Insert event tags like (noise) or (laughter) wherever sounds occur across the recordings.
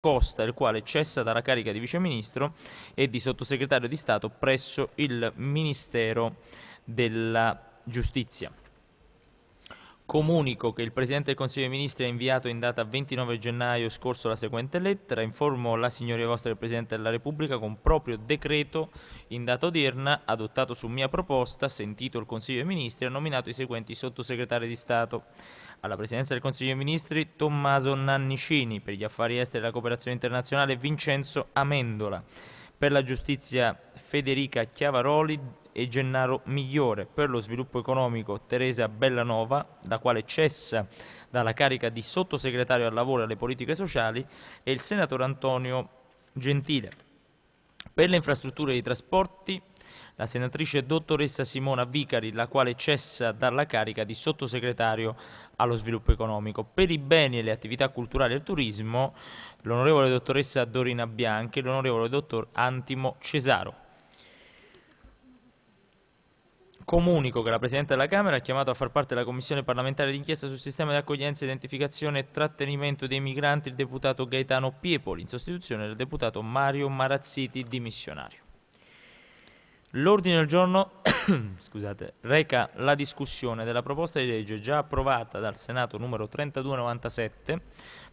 Costa, il quale cessa dalla carica di viceministro e di sottosegretario di Stato presso il Ministero della Giustizia. Comunico che il Presidente del Consiglio dei Ministri ha inviato in data 29 gennaio scorso la seguente lettera. Informo la Signoria Vostra del Presidente della Repubblica con proprio decreto in data odierna, adottato su mia proposta, sentito il Consiglio dei Ministri, ha nominato i seguenti sottosegretari di Stato. Alla Presidenza del Consiglio dei Ministri Tommaso Nannicini, per gli affari esteri e la cooperazione internazionale Vincenzo Amendola per la giustizia Federica Chiavaroli e Gennaro Migliore, per lo sviluppo economico Teresa Bellanova, la quale cessa dalla carica di sottosegretario al lavoro e alle politiche sociali, e il senatore Antonio Gentile. Per le infrastrutture e i trasporti la senatrice dottoressa Simona Vicari, la quale cessa dalla carica di sottosegretario allo sviluppo economico. Per i beni e le attività culturali e il turismo, l'onorevole dottoressa Dorina Bianchi e l'onorevole dottor Antimo Cesaro. Comunico che la Presidente della Camera ha chiamato a far parte della Commissione parlamentare d'inchiesta sul sistema di accoglienza, identificazione e trattenimento dei migranti il deputato Gaetano Piepoli, in sostituzione del deputato Mario Marazziti, dimissionario. L'ordine del giorno (coughs) scusate, reca la discussione della proposta di legge già approvata dal Senato numero 3297,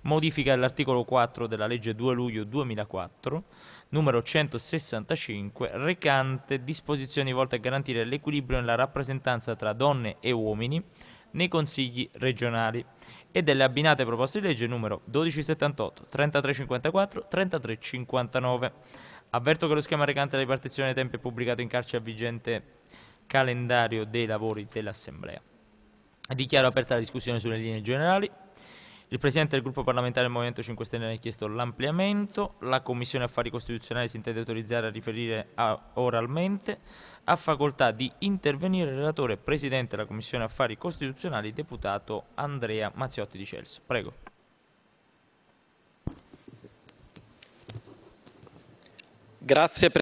modifica dell'articolo 4 della legge 2 luglio 2004, numero 165, recante disposizioni volte a garantire l'equilibrio nella rappresentanza tra donne e uomini nei consigli regionali e delle abbinate proposte di legge numero 1278, 3354, 3359 Avverto che lo schema recante la ripartizione dei tempi è pubblicato in carcere al vigente calendario dei lavori dell'Assemblea. Dichiaro aperta la discussione sulle linee generali. Il Presidente del gruppo parlamentare del Movimento 5 Stelle ha chiesto l'ampliamento, la Commissione Affari Costituzionali si intende autorizzare a riferire a oralmente, ha facoltà di intervenire il relatore Presidente della Commissione Affari Costituzionali, deputato Andrea Mazziotti di Celso. Prego. Grazie